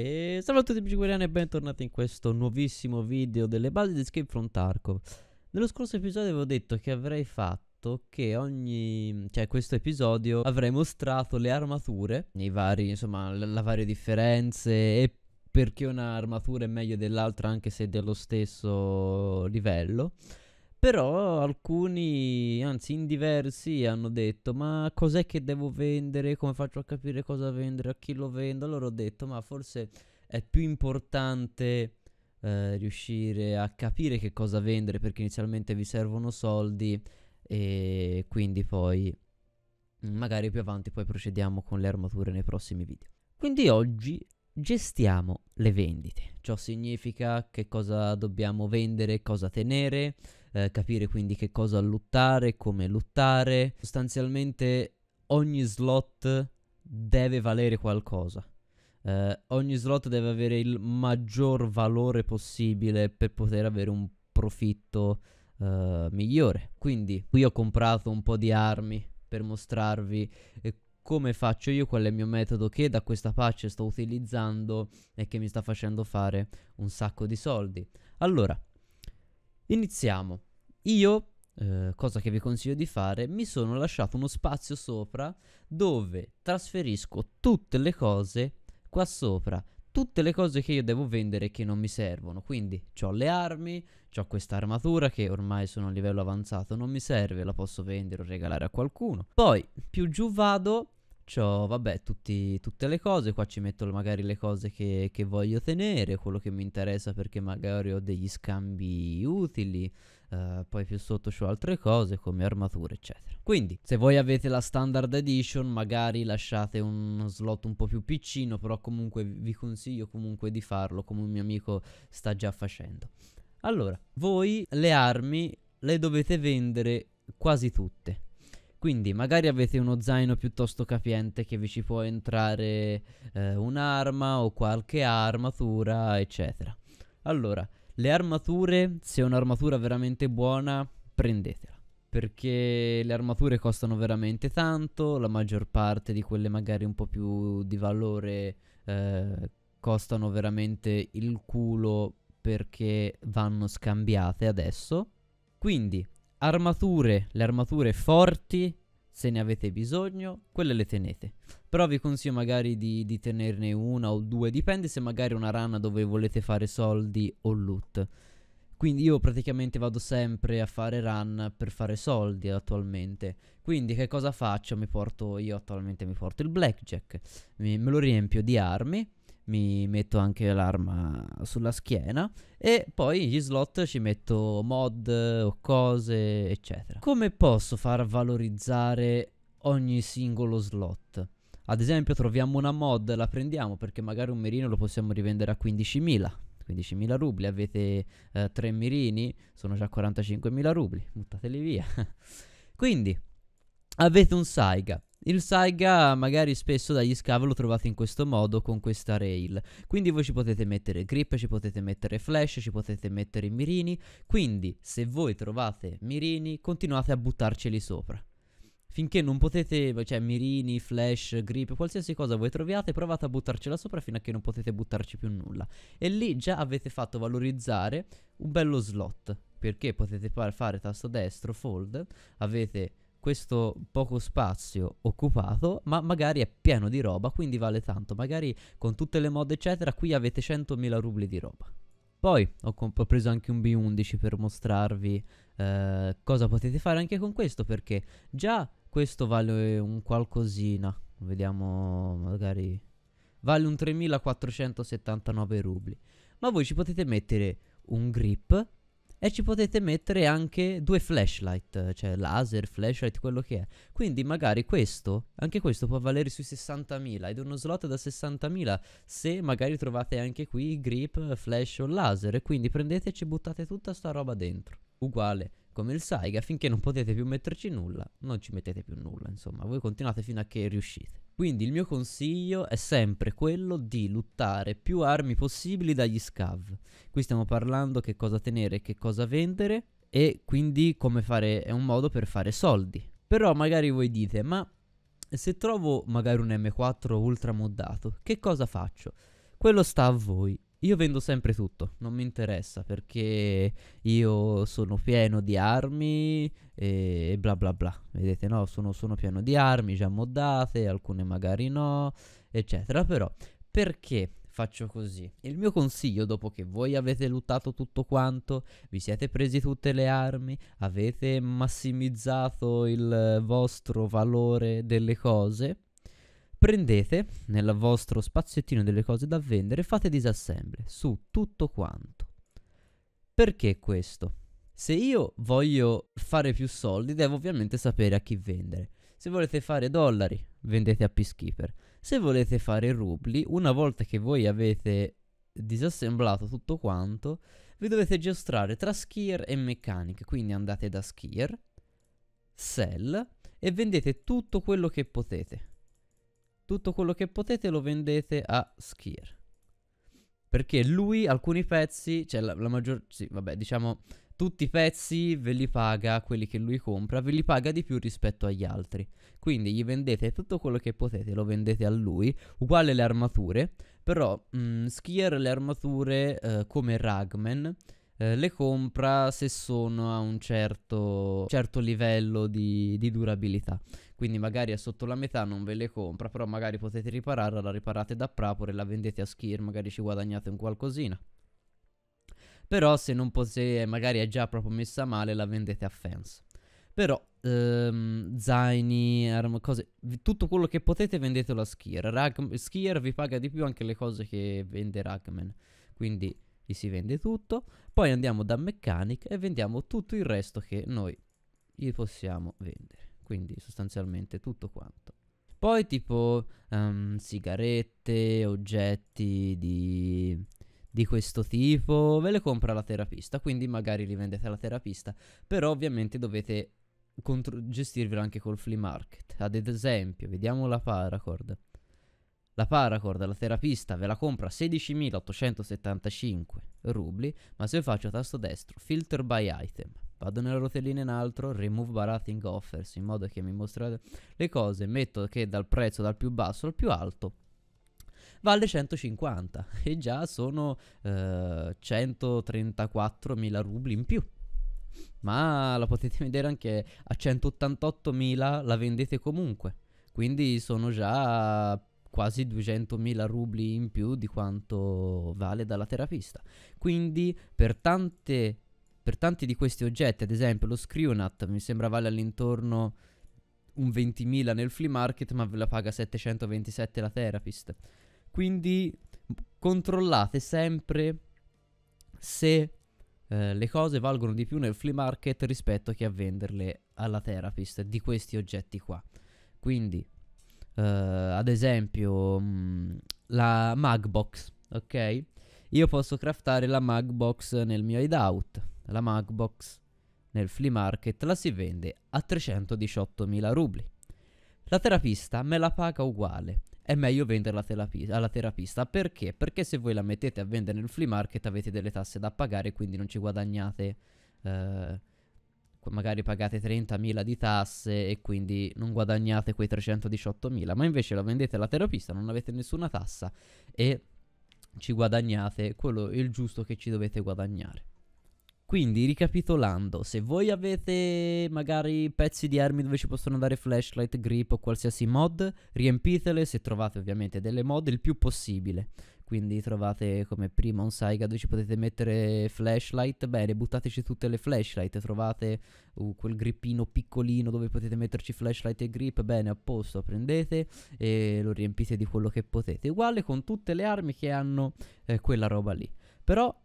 E salve a tutti Biciguariani e bentornati in questo nuovissimo video delle basi di Escape from Tarkov Nello scorso episodio avevo detto che avrei fatto che ogni... cioè questo episodio avrei mostrato le armature Nei vari, insomma, le, le varie differenze e perché un'armatura è meglio dell'altra anche se è dello stesso livello però alcuni, anzi in diversi, hanno detto ma cos'è che devo vendere, come faccio a capire cosa vendere, a chi lo vendo. Allora ho detto ma forse è più importante eh, riuscire a capire che cosa vendere perché inizialmente vi servono soldi e quindi poi mm, magari più avanti poi procediamo con le armature nei prossimi video. Quindi oggi gestiamo le vendite. Ciò significa che cosa dobbiamo vendere, cosa tenere eh, capire quindi che cosa lottare, come lottare. Sostanzialmente ogni slot deve valere qualcosa. Eh, ogni slot deve avere il maggior valore possibile per poter avere un profitto eh, migliore. Quindi qui ho comprato un po' di armi per mostrarvi eh, come faccio io, qual è il mio metodo che da questa pace sto utilizzando e che mi sta facendo fare un sacco di soldi. Allora, iniziamo. Io, eh, cosa che vi consiglio di fare, mi sono lasciato uno spazio sopra dove trasferisco tutte le cose qua sopra. Tutte le cose che io devo vendere che non mi servono. Quindi ho le armi, ho questa armatura che ormai sono a livello avanzato, non mi serve, la posso vendere o regalare a qualcuno. Poi più giù vado, C'ho, vabbè, tutti, tutte le cose, qua ci metto magari le cose che, che, voglio tenere, quello che mi interessa perché magari ho degli scambi utili, uh, poi più sotto c'ho altre cose come armature, eccetera. Quindi, se voi avete la standard edition, magari lasciate un slot un po' più piccino, però comunque vi consiglio comunque di farlo, come un mio amico sta già facendo. Allora, voi le armi le dovete vendere quasi tutte quindi magari avete uno zaino piuttosto capiente che vi ci può entrare eh, un'arma o qualche armatura, eccetera. Allora, le armature, se è un'armatura veramente buona, prendetela. Perché le armature costano veramente tanto, la maggior parte di quelle magari un po' più di valore eh, costano veramente il culo perché vanno scambiate adesso. Quindi armature, le armature forti, se ne avete bisogno, quelle le tenete. Però vi consiglio magari di, di tenerne una o due, dipende se magari è una rana dove volete fare soldi o loot. Quindi io praticamente vado sempre a fare run per fare soldi attualmente. Quindi che cosa faccio? Mi porto, io attualmente mi porto il blackjack, mi, me lo riempio di armi mi metto anche l'arma sulla schiena e poi gli slot ci metto mod o cose eccetera. Come posso far valorizzare ogni singolo slot? Ad esempio troviamo una mod, la prendiamo perché magari un mirino lo possiamo rivendere a 15.000. 15.000 rubli, avete eh, 3 mirini, sono già 45.000 rubli, buttateli via. Quindi avete un Saiga, il Saiga magari spesso dagli scavi lo trovate in questo modo con questa rail, quindi voi ci potete mettere grip, ci potete mettere flash, ci potete mettere mirini, quindi se voi trovate mirini continuate a buttarceli sopra. Finché non potete, cioè mirini, flash, grip, qualsiasi cosa voi troviate, provate a buttarcela sopra fino a che non potete buttarci più nulla. E lì già avete fatto valorizzare un bello slot, perché potete fare tasto destro, fold, avete questo poco spazio occupato, ma magari è pieno di roba, quindi vale tanto. Magari con tutte le mod eccetera, qui avete 100.000 rubli di roba. Poi ho, comp- ho, preso anche un B11 per mostrarvi eh, cosa potete fare anche con questo, perché già questo vale un qualcosina. Vediamo, magari... Vale un 3.479 rubli. Ma voi ci potete mettere un grip e ci potete mettere anche due flashlight, cioè laser, flashlight, quello che è. Quindi magari questo, anche questo può valere sui 60.000 ed uno slot da 60.000 se magari trovate anche qui grip, flash o laser. Quindi prendete e ci buttate tutta sta roba dentro. Uguale come il Saiga, finché non potete più metterci nulla, non ci mettete più nulla, insomma, voi continuate fino a che riuscite. Quindi il mio consiglio è sempre quello di luttare più armi possibili dagli scav. Qui stiamo parlando che cosa tenere, che cosa vendere e quindi come fare è un modo per fare soldi. Però magari voi dite, ma se trovo magari un M4 ultra moddato, che cosa faccio? Quello sta a voi. Io vendo sempre tutto, non mi interessa perché io sono pieno di armi e bla bla bla. Vedete, no, sono, sono pieno di armi già moddate, alcune magari no, eccetera. Però perché faccio così? Il mio consiglio, dopo che voi avete luttato tutto quanto, vi siete presi tutte le armi, avete massimizzato il vostro valore delle cose, Prendete nel vostro spaziettino delle cose da vendere e fate disassemble su tutto quanto. Perché questo? Se io voglio fare più soldi, devo ovviamente sapere a chi vendere. Se volete fare dollari, vendete a Peacekeeper. Se volete fare rubli, una volta che voi avete disassemblato tutto quanto, vi dovete giostrare tra skier e mechanic. Quindi andate da skier, sell e vendete tutto quello che potete tutto quello che potete lo vendete a Skier. Perché lui alcuni pezzi, cioè la, la maggior... sì, vabbè, diciamo tutti i pezzi ve li paga, quelli che lui compra, ve li paga di più rispetto agli altri. Quindi gli vendete tutto quello che potete, lo vendete a lui, uguale le armature, però mh, mm, Skier le armature eh, come Ragman eh, le compra se sono a un certo, certo livello di, di, durabilità. Quindi magari è sotto la metà, non ve le compra, però magari potete ripararla, la riparate da Prapore, la vendete a Skir, magari ci guadagnate un qualcosina. Però se non potete, magari è già proprio messa male, la vendete a Fence. Però ehm, zaini, arm, cose, tutto quello che potete vendetelo a Skier. Rag- vi paga di più anche le cose che vende Ragman. Quindi gli si vende tutto, poi andiamo da Mechanic e vendiamo tutto il resto che noi gli possiamo vendere, quindi sostanzialmente tutto quanto. Poi tipo um, sigarette, oggetti di, di questo tipo, ve le compra la terapista, quindi magari li vendete alla terapista, però ovviamente dovete contro- gestirvelo anche col flea market. Ad esempio, vediamo la paracord. La Paracord, la terapista, ve la compra 16.875 rubli, ma se faccio tasto destro, filter by item, vado nella rotellina in altro, remove barathing offers, in modo che mi mostra le cose, metto che dal prezzo dal più basso al più alto, vale 150 e già sono eh, 134.000 rubli in più. Ma la potete vedere anche a 188.000 la vendete comunque. Quindi sono già quasi 200.000 rubli in più di quanto vale dalla terapista. Quindi per, tante, per tanti di questi oggetti, ad esempio lo Scrionat mi sembra vale all'intorno un 20.000 nel flea market ma ve la paga 727 la therapist. Quindi controllate sempre se eh, le cose valgono di più nel flea market rispetto che a venderle alla therapist di questi oggetti qua. Quindi uh, ad esempio mm, la Magbox, ok? Io posso craftare la Magbox nel mio hideout, la Magbox nel flea market la si vende a 318.000 rubli. La terapista me la paga uguale. È meglio venderla terapi- alla terapista perché? Perché se voi la mettete a vendere nel flea market avete delle tasse da pagare, quindi non ci guadagnate eh, magari pagate 30.000 di tasse e quindi non guadagnate quei 318.000, ma invece la vendete alla terapista, non avete nessuna tassa e ci guadagnate quello il giusto che ci dovete guadagnare. Quindi ricapitolando, se voi avete magari pezzi di armi dove ci possono dare flashlight, grip o qualsiasi mod, riempitele se trovate ovviamente delle mod il più possibile quindi trovate come prima un saiga dove ci potete mettere flashlight, bene buttateci tutte le flashlight, trovate uh, quel grippino piccolino dove potete metterci flashlight e grip, bene a posto, prendete e lo riempite di quello che potete, uguale con tutte le armi che hanno eh, quella roba lì. Però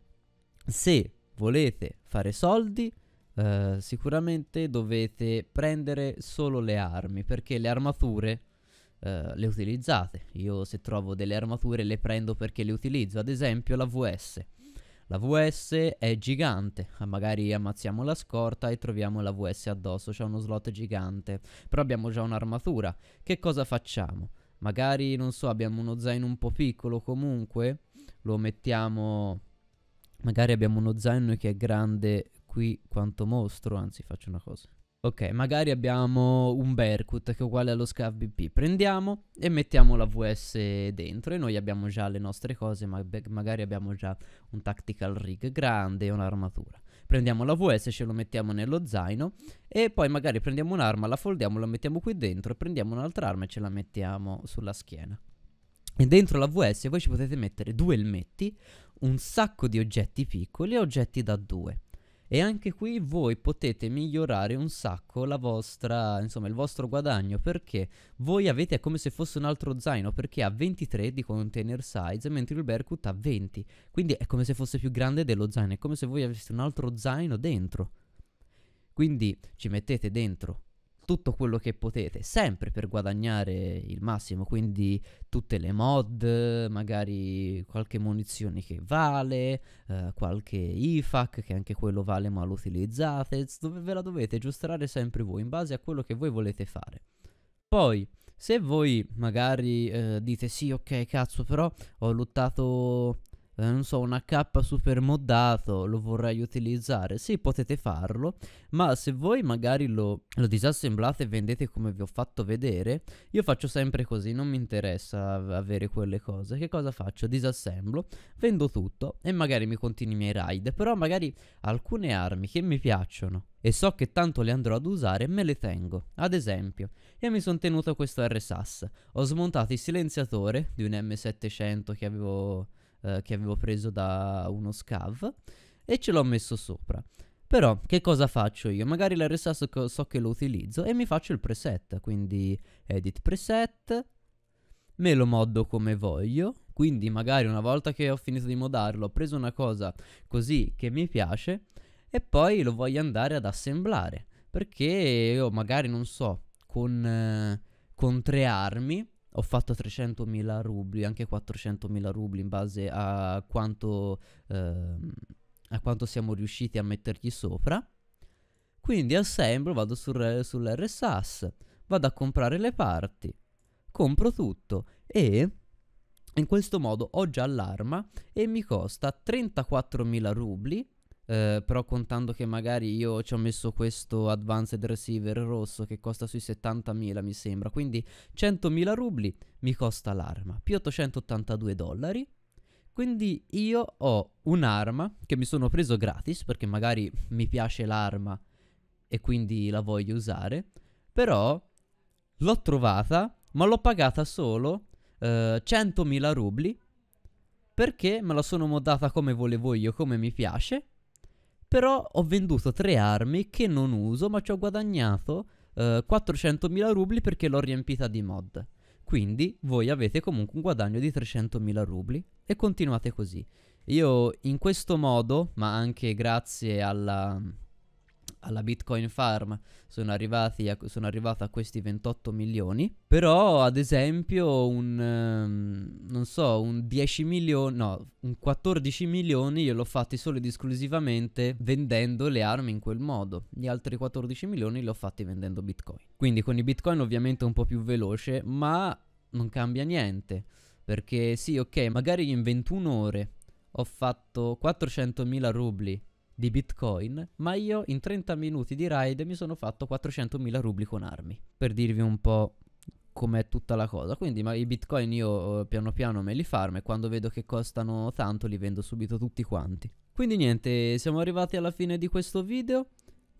se volete fare soldi, eh, sicuramente dovete prendere solo le armi, perché le armature eh, le utilizzate. Io se trovo delle armature le prendo perché le utilizzo, ad esempio la VS. La VS è gigante, ah, magari ammazziamo la scorta e troviamo la VS addosso, c'è uno slot gigante, però abbiamo già un'armatura. Che cosa facciamo? Magari, non so, abbiamo uno zaino un po' piccolo comunque, lo mettiamo... Magari abbiamo uno zaino che è grande qui quanto mostro, anzi faccio una cosa, Ok, magari abbiamo un Berkut che è uguale allo Scav BP. Prendiamo e mettiamo la VS dentro e noi abbiamo già le nostre cose, ma magari abbiamo già un tactical rig grande e un'armatura. Prendiamo la VS, ce lo mettiamo nello zaino e poi magari prendiamo un'arma, la foldiamo, la mettiamo qui dentro e prendiamo un'altra arma e ce la mettiamo sulla schiena. E dentro la VS voi ci potete mettere due elmetti, un sacco di oggetti piccoli e oggetti da due e anche qui voi potete migliorare un sacco la vostra, insomma, il vostro guadagno perché voi avete come se fosse un altro zaino perché ha 23 di container size mentre il Berkut ha 20, quindi è come se fosse più grande dello zaino, è come se voi aveste un altro zaino dentro. Quindi ci mettete dentro tutto quello che potete, sempre per guadagnare il massimo, quindi tutte le mod, magari qualche munizione che vale, eh, qualche IFAC che anche quello vale ma lo utilizzate, dove ve la dovete giustare sempre voi in base a quello che voi volete fare. Poi, se voi magari eh, dite sì, ok, cazzo, però ho lottato eh, non so, un AK super moddato, lo vorrei utilizzare. Sì, potete farlo, ma se voi magari lo, lo disassemblate e vendete come vi ho fatto vedere, io faccio sempre così, non mi interessa avere quelle cose. Che cosa faccio? Disassemblo, vendo tutto e magari mi continui i miei raid, però magari alcune armi che mi piacciono e so che tanto le andrò ad usare me le tengo. Ad esempio, io mi sono tenuto questo RSAS, ho smontato il silenziatore di un M700 che avevo eh, che avevo preso da uno scav e ce l'ho messo sopra. Però che cosa faccio io? Magari l'RSA so, so che lo utilizzo e mi faccio il preset, quindi edit preset, me lo moddo come voglio, quindi magari una volta che ho finito di modarlo ho preso una cosa così che mi piace e poi lo voglio andare ad assemblare perché io magari non so con, eh, con tre armi ho fatto 300.000 rubli, anche 400.000 rubli in base a quanto, ehm, a quanto siamo riusciti a mettergli sopra. Quindi assemblo, vado sul, sull'RSAS, vado a comprare le parti, compro tutto e in questo modo ho già l'arma e mi costa 34.000 rubli eh, però contando che magari io ci ho messo questo advanced receiver rosso che costa sui 70.000 mi sembra, quindi 100.000 rubli mi costa l'arma, più 882 dollari, quindi io ho un'arma che mi sono preso gratis perché magari mi piace l'arma e quindi la voglio usare, però l'ho trovata ma l'ho pagata solo uh, eh, 100.000 rubli perché me la sono moddata come volevo io, come mi piace però ho venduto tre armi che non uso, ma ci ho guadagnato eh, 400.000 rubli perché l'ho riempita di mod. Quindi voi avete comunque un guadagno di 300.000 rubli e continuate così. Io in questo modo, ma anche grazie alla, alla Bitcoin Farm sono, arrivati a, sono arrivato a questi 28 milioni. Però, ad esempio, un um, non so, un 10 milioni, no, un 14 milioni io l'ho fatti solo ed esclusivamente vendendo le armi in quel modo. Gli altri 14 milioni li ho fatti vendendo Bitcoin. Quindi con i Bitcoin ovviamente un po' più veloce, ma non cambia niente. Perché sì, ok, magari in 21 ore ho fatto 400.000 rubli di bitcoin, ma io in 30 minuti di ride mi sono fatto 400.000 rubli con armi, per dirvi un po' com'è tutta la cosa. Quindi ma i bitcoin io eh, piano piano me li farmo e quando vedo che costano tanto li vendo subito tutti quanti. Quindi niente, siamo arrivati alla fine di questo video.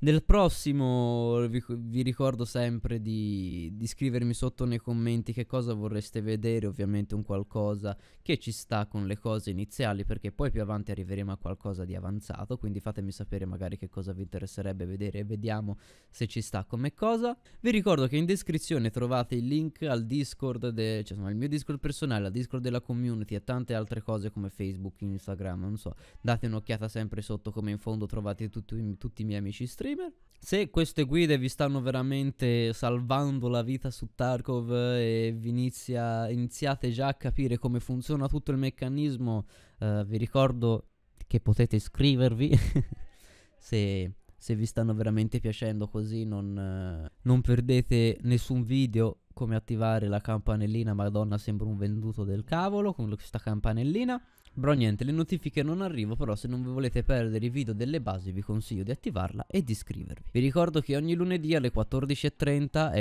Nel prossimo vi, vi ricordo sempre di, di, scrivermi sotto nei commenti che cosa vorreste vedere, ovviamente un qualcosa che ci sta con le cose iniziali perché poi più avanti arriveremo a qualcosa di avanzato, quindi fatemi sapere magari che cosa vi interesserebbe vedere e vediamo se ci sta come cosa. Vi ricordo che in descrizione trovate il link al Discord, de, cioè insomma il mio Discord personale, al Discord della community e tante altre cose come Facebook, Instagram, non so, date un'occhiata sempre sotto come in fondo trovate tutti, tutti i miei amici stream streamer. Se queste guide vi stanno veramente salvando la vita su Tarkov e vi inizia, iniziate già a capire come funziona tutto il meccanismo, eh, vi ricordo che potete iscrivervi se, se, vi stanno veramente piacendo così non, eh, non perdete nessun video come attivare la campanellina, madonna sembra un venduto del cavolo con questa campanellina. Bro niente, le notifiche non arrivo però se non vi volete perdere i video delle basi vi consiglio di attivarla e di iscrivervi. Vi ricordo che ogni lunedì alle 14.30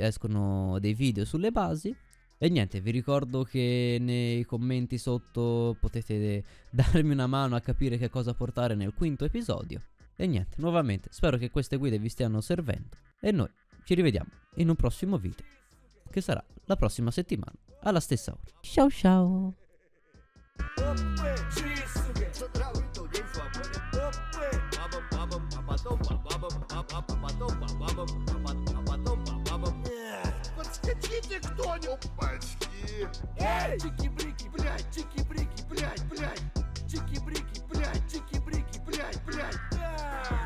escono dei video sulle basi e niente, vi ricordo che nei commenti sotto potete darmi una mano a capire che cosa portare nel quinto episodio. E niente, nuovamente, spero che queste guide vi stiano servendo. E noi ci rivediamo in un prossimo video, che sarà la prossima settimana, alla stessa ora. Ciao ciao! Опы, чиз, суки С утра выдал бабам, бабам, а потом по бабам А, потом по бабам, а, потом по бабам Подскочите кто-нибудь, пачки Эй, чики-брики, блядь, чики-брики, блядь, блядь Чики-брики, блядь, чики-брики, блядь, блядь